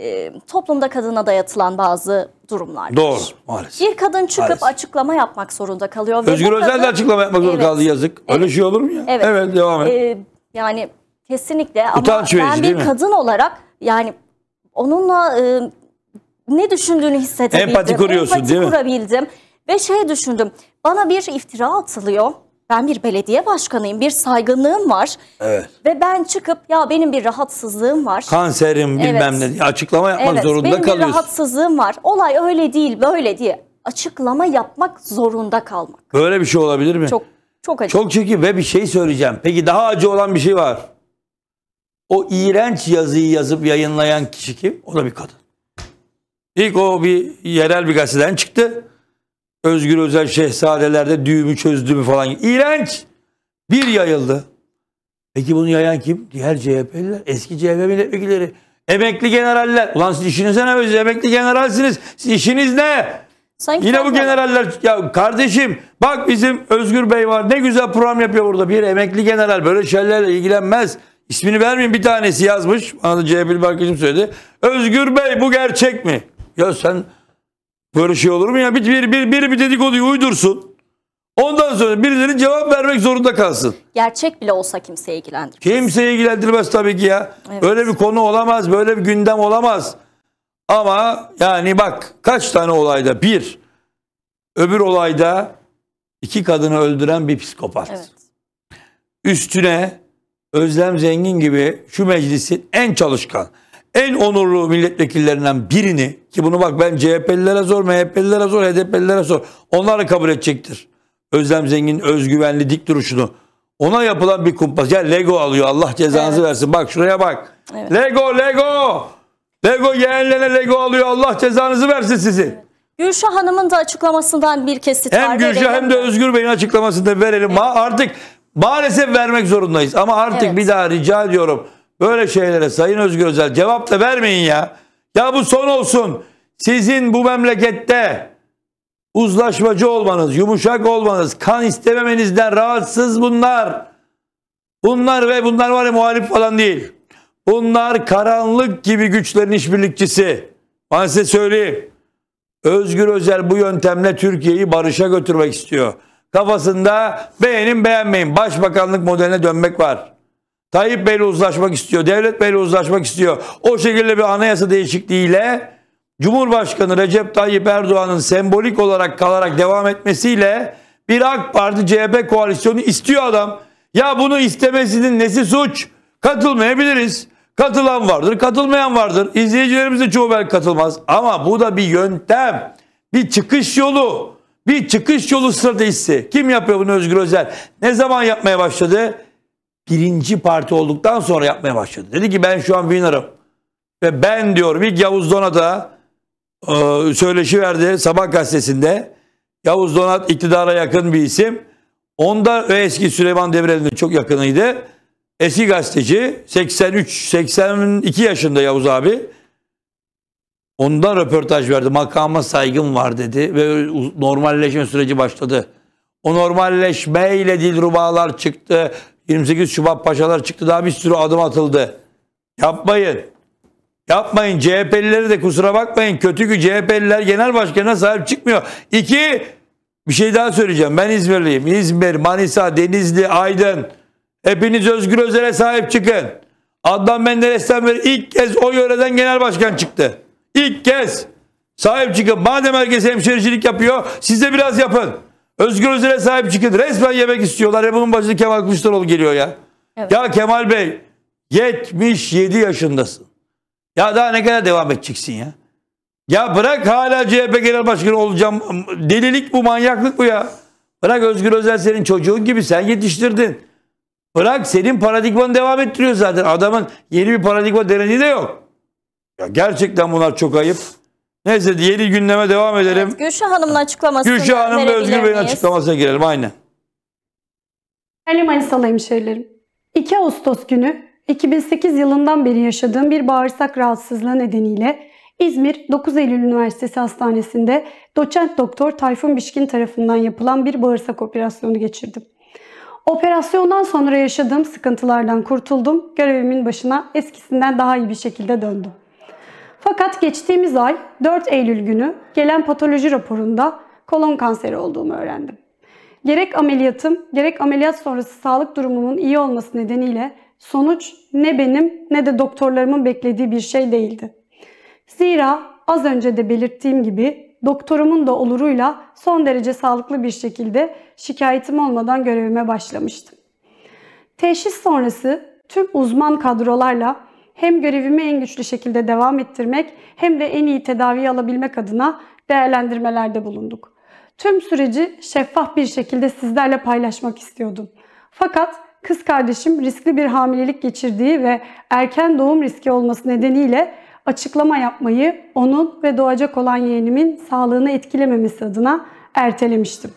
e, toplumda kadına dayatılan bazı durumlar Doğru maalesef. Bir kadın çıkıp maalesef. açıklama yapmak zorunda kalıyor. Ve Özgür Özel kadın... de açıklama yapmak zorunda evet, kaldı yazık. Evet, Öyle şey olur mu ya? Evet, evet devam et. E, yani kesinlikle Utanç e, ama verici, ben bir kadın olarak yani onunla e, ne düşündüğünü hissedebildim. Empati kuruyorsun Empati değil mi? kurabildim. Ve şey düşündüm. Bana bir iftira atılıyor. Ben bir belediye başkanıyım. Bir saygınlığım var. Evet. Ve ben çıkıp ya benim bir rahatsızlığım var. Kanserim bilmem ne açıklama yapmak evet, zorunda benim kalıyorsun. bir rahatsızlığım var. Olay öyle değil böyle diye açıklama yapmak zorunda kalmak. Böyle bir şey olabilir mi? Çok çok acı. Çok çirkin ve bir şey söyleyeceğim. Peki daha acı olan bir şey var o iğrenç yazıyı yazıp yayınlayan kişi kim? O da bir kadın. İlk o bir yerel bir gazeteden çıktı. Özgür Özel Şehzadelerde düğümü çözdü mü falan. İğrenç. Bir yayıldı. Peki bunu yayan kim? Diğer CHP'liler, eski CHP milletvekilleri, emekli generaller. Ulan siz işinize ne siz emekli generalsiniz. Siz işiniz ne? Sanki Yine bu generaller ya kardeşim bak bizim Özgür Bey var ne güzel program yapıyor burada. Bir emekli general böyle şeylerle ilgilenmez. İsmini vermeyin bir tanesi yazmış. Bana da CHP'li bir söyledi. Özgür Bey bu gerçek mi? Ya sen böyle şey olur mu ya? Bir, bir, bir, biri bir dedikoduyu uydursun. Ondan sonra birileri cevap vermek zorunda kalsın. Gerçek bile olsa kimseyi ilgilendirmez. Kimseyi ilgilendirmez tabii ki ya. Evet. Böyle bir konu olamaz, böyle bir gündem olamaz. Ama yani bak kaç tane olayda bir, öbür olayda iki kadını öldüren bir psikopat. Evet. Üstüne Özlem Zengin gibi şu meclisin en çalışkan, en onurlu milletvekillerinden birini ki bunu bak ben CHP'lilere zor, MHP'lilere zor, HDP'lilere zor. onları kabul edecektir. Özlem Zengin özgüvenli dik duruşunu. Ona yapılan bir kumpas. Ya Lego alıyor Allah cezanızı evet. versin. Bak şuraya bak. Evet. Lego Lego. Lego yeğenlerine Lego alıyor Allah cezanızı versin sizi. Evet. Gülşah Hanım'ın da açıklamasından bir kesit hem var. Hem Gülşah hem de Özgür Bey'in açıklamasında verelim. Evet. artık Maalesef vermek zorundayız. Ama artık evet. bir daha rica ediyorum. Böyle şeylere Sayın Özgür Özel cevap da vermeyin ya. Ya bu son olsun. Sizin bu memlekette uzlaşmacı olmanız, yumuşak olmanız, kan istememenizden rahatsız bunlar. Bunlar ve bunlar var ya muhalif falan değil. Bunlar karanlık gibi güçlerin işbirlikçisi. Ben size söyleyeyim. Özgür Özel bu yöntemle Türkiye'yi barışa götürmek istiyor kafasında beğenin beğenmeyin. Başbakanlık modeline dönmek var. Tayyip Bey'le uzlaşmak istiyor. Devlet Bey'le uzlaşmak istiyor. O şekilde bir anayasa değişikliğiyle Cumhurbaşkanı Recep Tayyip Erdoğan'ın sembolik olarak kalarak devam etmesiyle bir AK Parti CHP koalisyonu istiyor adam. Ya bunu istemesinin nesi suç? Katılmayabiliriz. Katılan vardır, katılmayan vardır. İzleyicilerimizin çoğu belki katılmaz. Ama bu da bir yöntem, bir çıkış yolu. Bir çıkış yolu stratejisi. Kim yapıyor bunu Özgür Özel? Ne zaman yapmaya başladı? Birinci parti olduktan sonra yapmaya başladı. Dedi ki ben şu an winner'ım. Ve ben diyor Bir Yavuz Donat'a e, söyleşi verdi Sabah gazetesinde. Yavuz Donat iktidara yakın bir isim. Onda ve eski Süleyman Demirel'in çok yakınıydı. Eski gazeteci 83-82 yaşında Yavuz abi. Ondan röportaj verdi. Makama saygım var dedi ve normalleşme süreci başladı. O normalleşmeyle dilrubalar çıktı. 28 Şubat paşalar çıktı. Daha bir sürü adım atıldı. Yapmayın. Yapmayın. CHP'lileri de kusura bakmayın. Kötü ki CHP'liler genel başkanına sahip çıkmıyor. İki, bir şey daha söyleyeceğim. Ben İzmirliyim. İzmir, Manisa, Denizli, Aydın. Hepiniz Özgür Özel'e sahip çıkın. Adnan Menderes'ten beri ilk kez o yöreden genel başkan çıktı. İlk kez sahip çıkın. Madem herkes hemşericilik yapıyor siz de biraz yapın. Özgür Özel'e sahip çıkın. Resmen yemek istiyorlar. E bunun başında Kemal Kılıçdaroğlu geliyor ya. Evet. Ya Kemal Bey 77 yaşındasın. Ya daha ne kadar devam edeceksin ya? Ya bırak hala CHP Genel Başkanı olacağım. Delilik bu, manyaklık bu ya. Bırak Özgür Özel senin çocuğun gibi sen yetiştirdin. Bırak senin paradigmanı devam ettiriyor zaten. Adamın yeni bir paradigma denediği de yok. Ya gerçekten bunlar çok ayıp. Neyse yeni gündeme devam edelim. Evet, Gülşah Hanım'ın açıklamasını Gülşah Hanım ve Özgür Bey'in açıklamasına girelim aynen. Değerli Manisalı hemşehrilerim, 2 Ağustos günü 2008 yılından beri yaşadığım bir bağırsak rahatsızlığı nedeniyle İzmir 9 Eylül Üniversitesi Hastanesi'nde doçent doktor Tayfun Bişkin tarafından yapılan bir bağırsak operasyonu geçirdim. Operasyondan sonra yaşadığım sıkıntılardan kurtuldum, görevimin başına eskisinden daha iyi bir şekilde döndüm. Fakat geçtiğimiz ay 4 Eylül günü gelen patoloji raporunda kolon kanseri olduğumu öğrendim. Gerek ameliyatım, gerek ameliyat sonrası sağlık durumumun iyi olması nedeniyle sonuç ne benim ne de doktorlarımın beklediği bir şey değildi. Zira az önce de belirttiğim gibi doktorumun da oluruyla son derece sağlıklı bir şekilde şikayetim olmadan görevime başlamıştım. Teşhis sonrası tüm uzman kadrolarla hem görevimi en güçlü şekilde devam ettirmek hem de en iyi tedaviyi alabilmek adına değerlendirmelerde bulunduk. Tüm süreci şeffaf bir şekilde sizlerle paylaşmak istiyordum. Fakat kız kardeşim riskli bir hamilelik geçirdiği ve erken doğum riski olması nedeniyle açıklama yapmayı onun ve doğacak olan yeğenimin sağlığını etkilememesi adına ertelemiştim.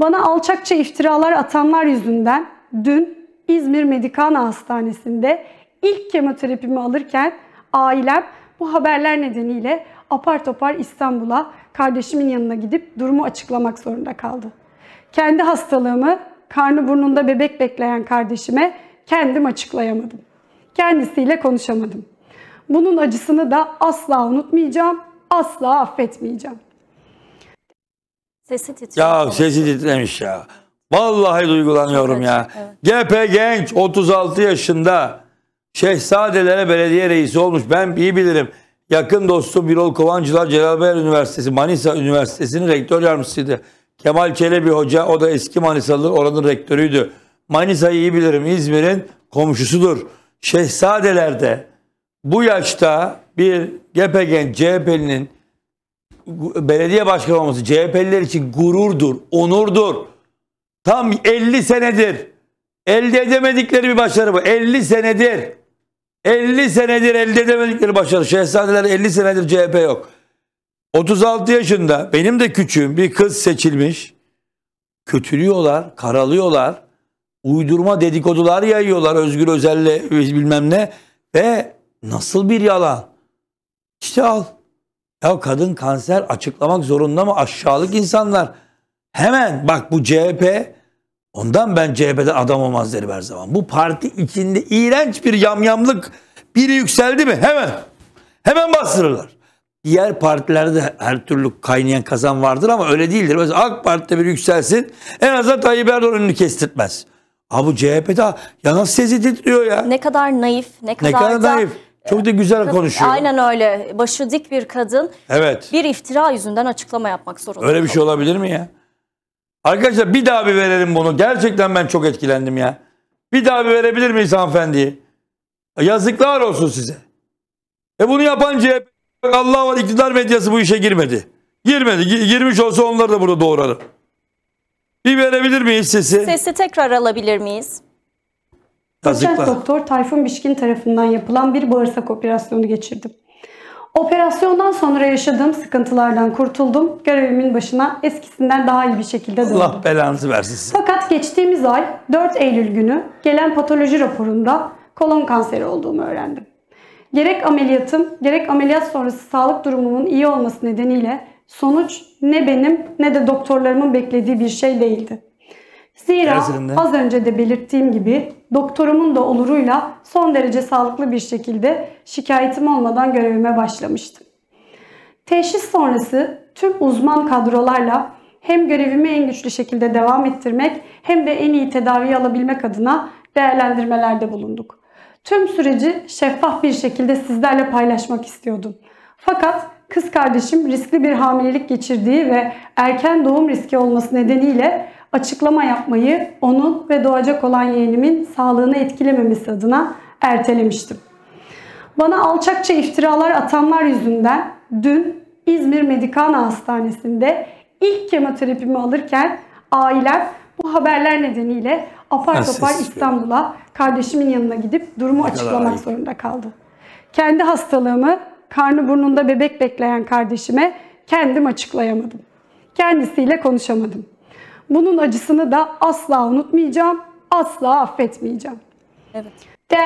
Bana alçakça iftiralar atanlar yüzünden dün İzmir Medikana Hastanesi'nde ilk kemoterapimi alırken ailem bu haberler nedeniyle apar topar İstanbul'a kardeşimin yanına gidip durumu açıklamak zorunda kaldı. Kendi hastalığımı karnı burnunda bebek bekleyen kardeşime kendim açıklayamadım. Kendisiyle konuşamadım. Bunun acısını da asla unutmayacağım, asla affetmeyeceğim. Sesi titriyor. Ya sesi titremiş ya. Vallahi duygulanıyorum ya. Evet. GP genç 36 yaşında Şehzadelere belediye reisi olmuş. Ben iyi bilirim. Yakın dostu Birol Kovancılar Celal Bayar Üniversitesi Manisa Üniversitesi'nin rektör yardımcısıydı. Kemal Çelebi Hoca o da eski Manisalı oranın rektörüydü. Manisa'yı iyi bilirim İzmir'in komşusudur. Şehzadelerde bu yaşta bir Gepegen CHP'linin belediye başkanı olması CHP'liler için gururdur, onurdur. Tam 50 senedir elde edemedikleri bir başarı bu. 50 senedir. 50 senedir elde edemedikleri başarı. Şehzadeler 50 senedir CHP yok. 36 yaşında benim de küçüğüm bir kız seçilmiş. Kötülüyorlar, karalıyorlar. Uydurma dedikodular yayıyorlar Özgür Özel'le bilmem ne. Ve nasıl bir yalan. İşte al. Ya kadın kanser açıklamak zorunda mı? Aşağılık insanlar. Hemen bak bu CHP Ondan ben CHP'den adam olmaz derim her zaman. Bu parti içinde iğrenç bir yamyamlık biri yükseldi mi hemen hemen bastırırlar. Diğer partilerde her türlü kaynayan kazan vardır ama öyle değildir. Mesela AK Parti'de bir yükselsin en azından Tayyip Erdoğan önünü kestirtmez. Ha bu CHP'de ya nasıl sesi titriyor ya. Ne kadar naif, ne kadar, ne kadar da, naif. Çok da e, güzel konuşuyor. Aynen öyle. Başı dik bir kadın. Evet. Bir iftira yüzünden açıklama yapmak zorunda. Öyle bir şey olabilir mi ya? Arkadaşlar bir daha bir verelim bunu. Gerçekten ben çok etkilendim ya. Bir daha bir verebilir miyiz hanımefendiyi? E, yazıklar olsun size. E bunu yapan CHP Allah var iktidar medyası bu işe girmedi. Girmedi. Girmiş olsa onları da burada doğrarım. Bir verebilir miyiz sesi? Sesi tekrar alabilir miyiz? Yazıklar. Doktor Tayfun Bişkin tarafından yapılan bir bağırsak operasyonu geçirdim. Operasyondan sonra yaşadığım sıkıntılardan kurtuldum. Görevimin başına eskisinden daha iyi bir şekilde döndüm. Allah belanızı versin size. Fakat geçtiğimiz ay 4 Eylül günü gelen patoloji raporunda kolon kanseri olduğumu öğrendim. Gerek ameliyatım, gerek ameliyat sonrası sağlık durumumun iyi olması nedeniyle sonuç ne benim ne de doktorlarımın beklediği bir şey değildi. Zira Gerçekten. az önce de belirttiğim gibi doktorumun da oluruyla son derece sağlıklı bir şekilde şikayetim olmadan görevime başlamıştım. Teşhis sonrası tüm uzman kadrolarla hem görevimi en güçlü şekilde devam ettirmek hem de en iyi tedavi alabilmek adına değerlendirmelerde bulunduk. Tüm süreci şeffaf bir şekilde sizlerle paylaşmak istiyordum. Fakat kız kardeşim riskli bir hamilelik geçirdiği ve erken doğum riski olması nedeniyle açıklama yapmayı onun ve doğacak olan yeğenimin sağlığını etkilememesi adına ertelemiştim. Bana alçakça iftiralar atanlar yüzünden dün İzmir Medikana Hastanesi'nde ilk kemoterapimi alırken ailem bu haberler nedeniyle apar topar İstanbul'a kardeşimin yanına gidip durumu açıklamak zorunda kaldı. Kendi hastalığımı karnı burnunda bebek bekleyen kardeşime kendim açıklayamadım. Kendisiyle konuşamadım. Bunun acısını da asla unutmayacağım, asla affetmeyeceğim. Evet. De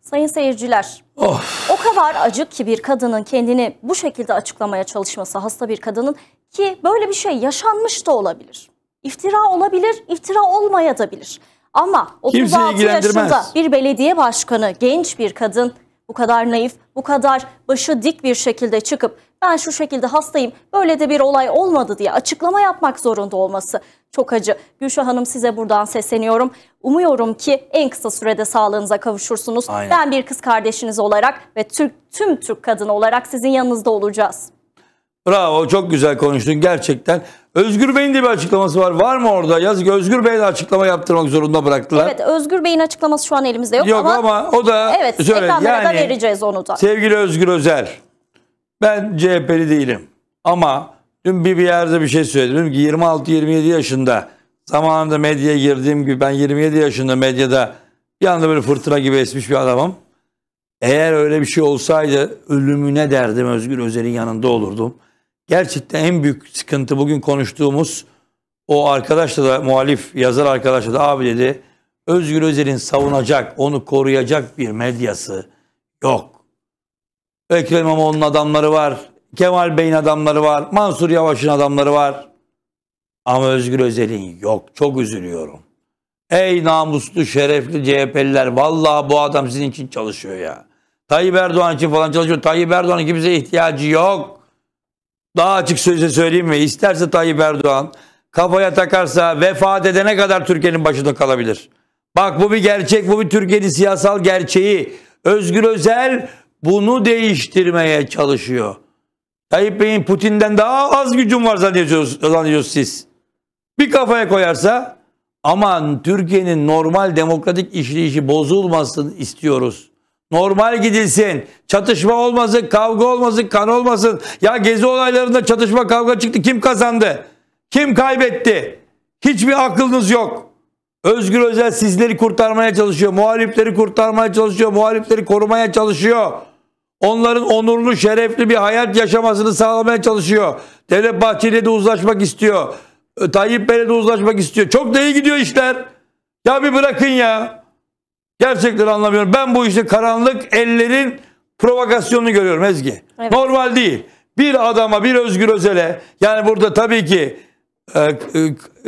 Sayın seyirciler, of. o kadar acık ki bir kadının kendini bu şekilde açıklamaya çalışması hasta bir kadının ki böyle bir şey yaşanmış da olabilir. İftira olabilir, iftira olmaya da bilir. Ama 36 yaşında bir belediye başkanı, genç bir kadın bu kadar naif, bu kadar başı dik bir şekilde çıkıp ben şu şekilde hastayım böyle de bir olay olmadı diye açıklama yapmak zorunda olması çok acı. Gülşah Hanım size buradan sesleniyorum. Umuyorum ki en kısa sürede sağlığınıza kavuşursunuz. Aynen. Ben bir kız kardeşiniz olarak ve Türk, tüm Türk kadını olarak sizin yanınızda olacağız. Bravo çok güzel konuştun gerçekten. Özgür Bey'in de bir açıklaması var. Var mı orada? Yazık Özgür Bey'e de açıklama yaptırmak zorunda bıraktılar. Evet Özgür Bey'in açıklaması şu an elimizde yok, yok ama. ama o da evet, ekranlara Yani, vereceğiz onu da. Sevgili Özgür Özel ben CHP'li değilim. Ama dün bir, bir yerde bir şey söyledim. ki 26-27 yaşında zamanında medyaya girdiğim gibi ben 27 yaşında medyada bir anda böyle fırtına gibi esmiş bir adamım. Eğer öyle bir şey olsaydı ölümüne derdim Özgür Özel'in yanında olurdum. Gerçekten en büyük sıkıntı bugün konuştuğumuz o arkadaşla da muhalif yazar arkadaşla da abi dedi Özgür Özel'in savunacak, onu koruyacak bir medyası yok. Ekrem İmamoğlu'nun adamları var. Kemal Bey'in adamları var. Mansur Yavaş'ın adamları var. Ama Özgür Özel'in yok. Çok üzülüyorum. Ey namuslu, şerefli CHP'liler. Vallahi bu adam sizin için çalışıyor ya. Tayyip Erdoğan için falan çalışıyor. Tayyip Erdoğan'ın kimseye ihtiyacı yok. Daha açık sözle söyleyeyim mi? İsterse Tayyip Erdoğan kafaya takarsa vefat edene kadar Türkiye'nin başında kalabilir. Bak bu bir gerçek, bu bir Türkiye'nin siyasal gerçeği. Özgür Özel bunu değiştirmeye çalışıyor. Tayyip Bey'in Putin'den daha az gücüm var zannediyorsunuz, zannediyorsunuz siz. Bir kafaya koyarsa aman Türkiye'nin normal demokratik işleyişi bozulmasın istiyoruz. Normal gidilsin. Çatışma olmasın, kavga olmasın, kan olmasın. Ya gezi olaylarında çatışma kavga çıktı. Kim kazandı? Kim kaybetti? Hiçbir aklınız yok. Özgür Özel sizleri kurtarmaya çalışıyor. Muhalifleri kurtarmaya çalışıyor. Muhalifleri korumaya çalışıyor. Onların onurlu, şerefli bir hayat yaşamasını sağlamaya çalışıyor. Devlet Bahçeli'ye de uzlaşmak istiyor. Tayyip Bey'le de uzlaşmak istiyor. Çok da iyi gidiyor işler. Ya bir bırakın ya. Gerçekten anlamıyorum. Ben bu işte karanlık ellerin provokasyonunu görüyorum Ezgi. Evet. Normal değil. Bir adama, bir Özgür Özel'e yani burada tabii ki e, e,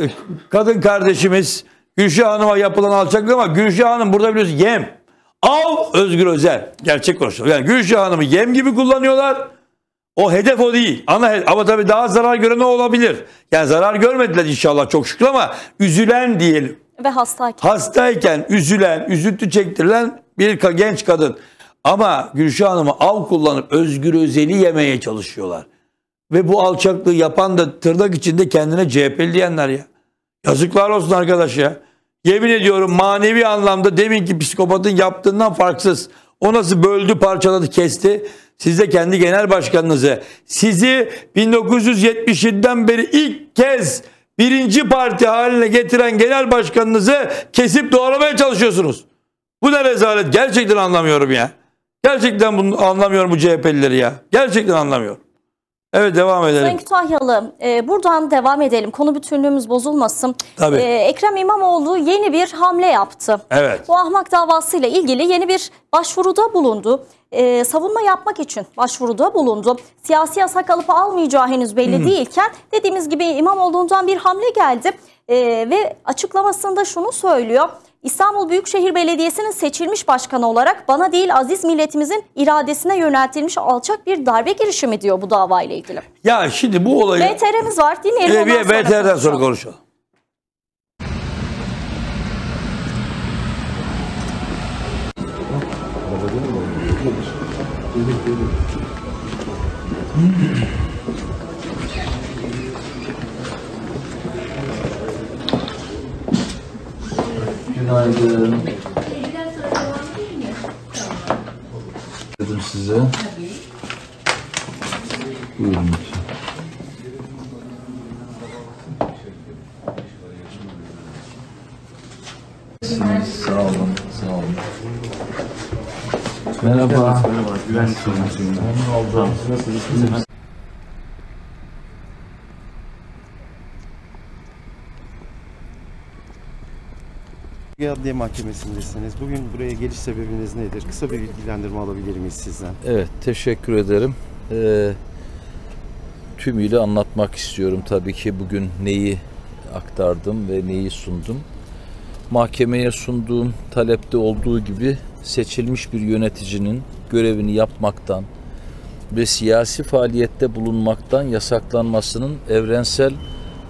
e kadın kardeşimiz Gülşah Hanım'a yapılan alçaklık ama Gülşah Hanım burada biliyorsun yem. Av Özgür Özel. Gerçek konuşuyor. Yani Gülşah Hanım'ı yem gibi kullanıyorlar. O hedef o değil. Ana hedef. Ama tabii daha zarar gören o olabilir. Yani zarar görmediler inşallah çok şükür ama üzülen diyelim. Ve hastayken. Hastayken üzülen, üzüntü çektirilen bir genç kadın. Ama Gülşah Hanım'ı av kullanıp Özgür Özel'i yemeye çalışıyorlar. Ve bu alçaklığı yapan da tırnak içinde kendine CHP'li diyenler ya. Yazıklar olsun arkadaş ya. Yemin ediyorum manevi anlamda deminki psikopatın yaptığından farksız. O nasıl böldü, parçaladı, kesti. Siz de kendi genel başkanınızı. Sizi 1977'den beri ilk kez birinci parti haline getiren genel başkanınızı kesip doğramaya çalışıyorsunuz. Bu ne rezalet. Gerçekten anlamıyorum ya. Gerçekten bunu anlamıyorum bu CHP'lileri ya. Gerçekten anlamıyorum. Evet devam edelim. Sayın Kütahyalı e, buradan devam edelim. Konu bütünlüğümüz bozulmasın. Tabii. E, Ekrem İmamoğlu yeni bir hamle yaptı. Evet. Bu ahmak davasıyla ilgili yeni bir başvuruda bulundu. E, savunma yapmak için başvuruda bulundu. Siyasi yasak alıp almayacağı henüz belli Hı. değilken dediğimiz gibi İmamoğlu'ndan bir hamle geldi. E, ve açıklamasında şunu söylüyor. İstanbul Büyükşehir Belediyesi'nin seçilmiş başkanı olarak bana değil aziz milletimizin iradesine yöneltilmiş alçak bir darbe girişimi diyor bu davayla ilgili. Ya şimdi bu olayı... VTR'miz var değil mi? Ee, bir VTR'den konuşalım. sonra konuşalım. Arabada mı? Günaydın. Dedim size. Buyurun lütfen. Sağ olun, sağ olun. Merhaba. Merhaba. Güvenlik sorumlusu. Memnun oldum. Nasılsınız? Türkiye Adliye Mahkemesi'ndesiniz. Bugün buraya geliş sebebiniz nedir? Kısa bir bilgilendirme alabilir miyiz sizden? Evet, teşekkür ederim. Ee, tümüyle anlatmak istiyorum tabii ki bugün neyi aktardım ve neyi sundum. Mahkemeye sunduğum talepte olduğu gibi seçilmiş bir yöneticinin görevini yapmaktan ve siyasi faaliyette bulunmaktan yasaklanmasının evrensel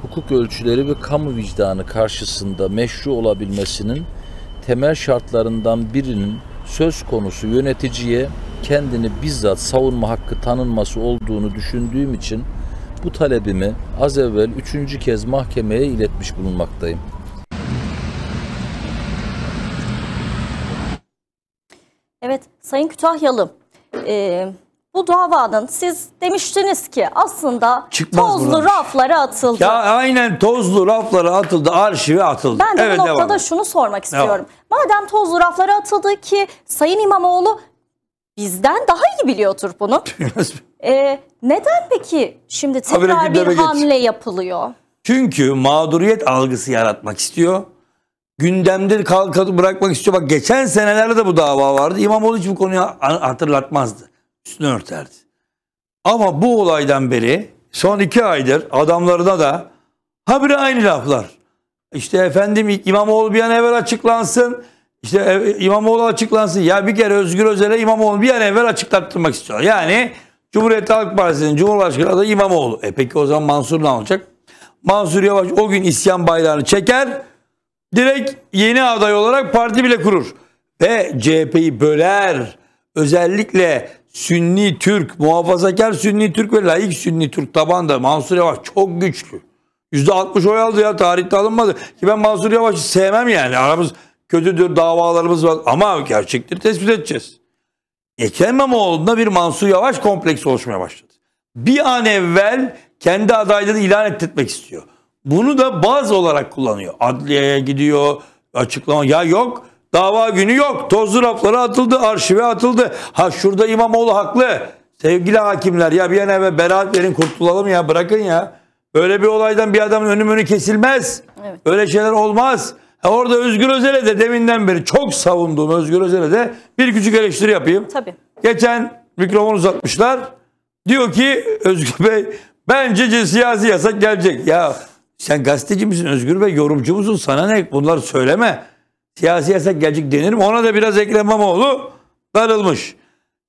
hukuk ölçüleri ve kamu vicdanı karşısında meşru olabilmesinin temel şartlarından birinin söz konusu yöneticiye kendini bizzat savunma hakkı tanınması olduğunu düşündüğüm için bu talebimi az evvel üçüncü kez mahkemeye iletmiş bulunmaktayım. Evet, Sayın Kütahyalı, e, bu davanın siz demiştiniz ki aslında Çıkmaz tozlu buradan. raflara atıldı. Ya aynen tozlu raflara atıldı, arşive atıldı. Ben de evet, bu noktada devam. şunu sormak istiyorum. Devam. Madem tozlu raflara atıldı ki Sayın İmamoğlu bizden daha iyi biliyordur bunu. ee, neden peki şimdi tekrar bir hamle geç. yapılıyor? Çünkü mağduriyet algısı yaratmak istiyor. Gündemde kalkadı bırakmak istiyor. Bak geçen senelerde de bu dava vardı. İmamoğlu hiç bu konuyu hatırlatmazdı üstünü örterdi. Ama bu olaydan beri son iki aydır adamlarına da habire aynı laflar. İşte efendim İmamoğlu bir an evvel açıklansın. İşte İmamoğlu açıklansın. Ya bir kere Özgür Özel'e İmamoğlu bir an evvel açıklattırmak istiyor. Yani Cumhuriyet Halk Partisi'nin Cumhurbaşkanı adayı İmamoğlu. E peki o zaman Mansur ne olacak? Mansur Yavaş o gün isyan bayrağını çeker. Direkt yeni aday olarak parti bile kurur. Ve CHP'yi böler. Özellikle Sünni Türk, muhafazakar Sünni Türk ve laik Sünni Türk tabanda Mansur Yavaş çok güçlü. %60 oy aldı ya tarihte alınmadı. Ki ben Mansur Yavaş'ı sevmem yani. Aramız kötüdür, davalarımız var. Ama gerçektir tespit edeceğiz. Ekrem İmamoğlu'nda bir Mansur Yavaş kompleksi oluşmaya başladı. Bir an evvel kendi adaylığını ilan ettirmek istiyor. Bunu da baz olarak kullanıyor. Adliyeye gidiyor, açıklama. Ya yok Dava günü yok. Tozlu raflara atıldı, arşive atıldı. Ha şurada İmamoğlu haklı. Sevgili hakimler ya bir an evvel beraat verin kurtulalım ya bırakın ya. Böyle bir olaydan bir adamın önü önü kesilmez. Evet. Öyle şeyler olmaz. Ha orada Özgür Özel'e de deminden beri çok savunduğum Özgür Özel'e de bir küçük eleştiri yapayım. Tabii. Geçen mikrofonu uzatmışlar. Diyor ki Özgür Bey bence siyasi yasak gelecek. Ya sen gazeteci misin Özgür Bey yorumcu musun sana ne bunlar söyleme. Siyasi yasak gelecek denirim. Ona da biraz Ekrem İmamoğlu darılmış.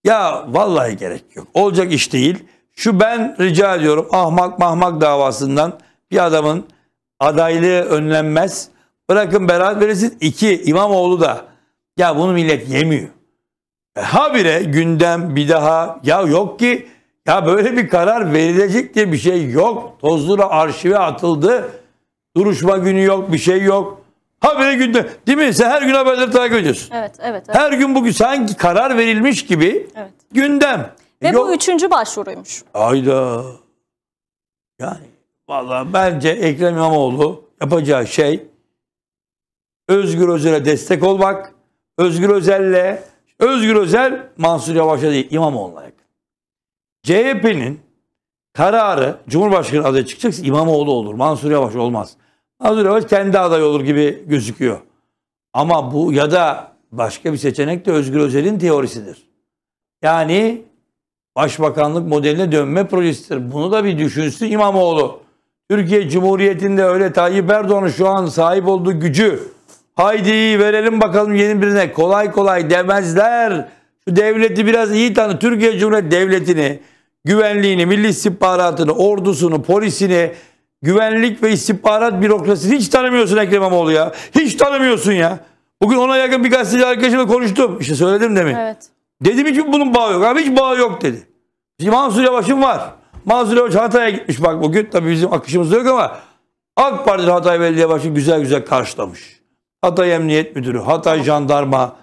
Ya vallahi gerek yok. Olacak iş değil. Şu ben rica ediyorum ahmak mahmak davasından bir adamın adaylığı önlenmez. Bırakın beraat verilsin. İki İmamoğlu da ya bunu millet yemiyor. E, habire gündem bir daha ya yok ki ya böyle bir karar verilecek diye bir şey yok. Tozlura arşive atıldı. Duruşma günü yok, bir şey yok. Habire günde değil mi? Sen her gün haberleri takip ediyorsun. Evet, evet. evet. Her gün bugün sanki karar verilmiş gibi evet. gündem. Ve Yok. bu üçüncü başvuruymuş. Ayda. Yani vallahi bence Ekrem İmamoğlu yapacağı şey Özgür Özel'e destek olmak. Özgür Özel'le Özgür Özel Mansur Yavaş'a değil İmamoğlu'na yakın. CHP'nin kararı Cumhurbaşkanı adayı çıkacaksa İmamoğlu olur. Mansur Yavaş olmaz. Azur Yavaş kendi aday olur gibi gözüküyor. Ama bu ya da başka bir seçenek de Özgür Özel'in teorisidir. Yani başbakanlık modeline dönme projesidir. Bunu da bir düşünsün İmamoğlu. Türkiye Cumhuriyeti'nde öyle Tayyip Erdoğan'ın şu an sahip olduğu gücü haydi verelim bakalım yeni birine kolay kolay demezler. Şu devleti biraz iyi tanı. Türkiye Cumhuriyeti devletini, güvenliğini, milli istihbaratını, ordusunu, polisini, güvenlik ve istihbarat bürokrasisi hiç tanımıyorsun Ekrem İmamoğlu ya. Hiç tanımıyorsun ya. Bugün ona yakın bir gazeteci arkadaşımla konuştum. İşte söyledim demin. Evet. Dedim hiç bunun bağı yok. Abi hiç bağı yok dedi. Şimdi Mansur Yavaş'ın var. Mansur Yavaş Hatay'a gitmiş bak bugün. Tabii bizim akışımız yok ama AK Parti Hatay Belediye başı güzel güzel karşılamış. Hatay Emniyet Müdürü, Hatay Jandarma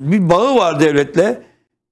bir bağı var devletle.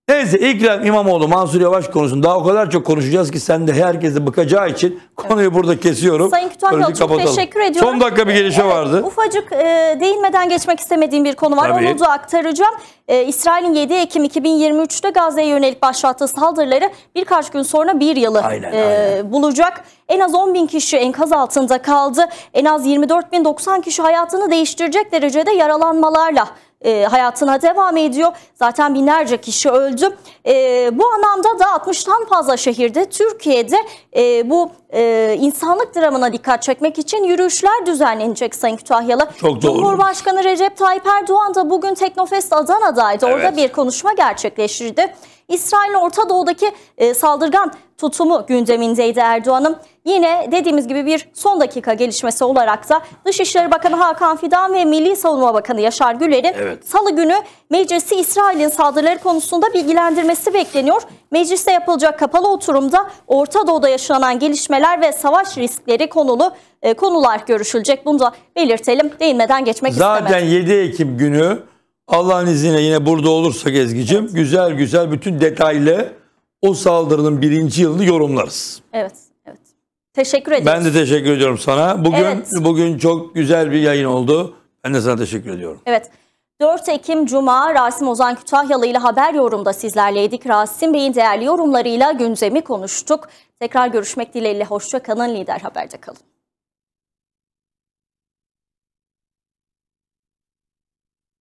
Neyse İkrem İmamoğlu Mansur Yavaş konusunda daha o kadar çok konuşacağız ki sen de herkesi bakacağı için konuyu burada kesiyorum. Sayın Kütahyalı çok kapatalım. teşekkür ediyorum. Son dakika bir gelişme evet, vardı. Ufacık e, değinmeden geçmek istemediğim bir konu var. Tabii. Onu da aktaracağım. E, İsrail'in 7 Ekim 2023'te Gazze'ye yönelik başlattığı saldırıları birkaç gün sonra bir yılı aynen, e, aynen. bulacak. En az 10 bin kişi enkaz altında kaldı. En az 24.090 kişi hayatını değiştirecek derecede yaralanmalarla e, hayatına devam ediyor. Zaten binlerce kişi öldü. E, bu anlamda da 60'tan fazla şehirde Türkiye'de e, bu e, insanlık dramına dikkat çekmek için yürüyüşler düzenlenecek Sayın Kütahyalı. Çok doğru. Cumhurbaşkanı Recep Tayyip Erdoğan da bugün Teknofest Adana'daydı. Evet. Orada bir konuşma gerçekleştirdi. İsrail'in Orta Doğu'daki e, saldırgan tutumu gündemindeydi Erdoğan'ın. Yine dediğimiz gibi bir son dakika gelişmesi olarak da Dışişleri Bakanı Hakan Fidan ve Milli Savunma Bakanı Yaşar Güler'in evet. salı günü meclisi İsrail'in saldırıları konusunda bilgilendirmesi bekleniyor. Mecliste yapılacak kapalı oturumda Orta Doğu'da yaşanan gelişmeler ve savaş riskleri konulu e, konular görüşülecek. Bunu da belirtelim. Değinmeden geçmek Zaten istemedim. Zaten 7 Ekim günü Allah'ın izniyle yine burada olursa gezgicim evet. güzel güzel bütün detaylı o saldırının birinci yılını yorumlarız. Evet. Teşekkür ederim. Ben de teşekkür ediyorum sana. Bugün evet. bugün çok güzel bir yayın oldu. Ben de sana teşekkür ediyorum. Evet. 4 Ekim Cuma Rasim Ozan Kütahyalı ile haber yorumda sizlerleydik. Rasim Bey'in değerli yorumlarıyla gündemi konuştuk. Tekrar görüşmek dileğiyle. Hoşçakalın. Lider Haber'de kalın.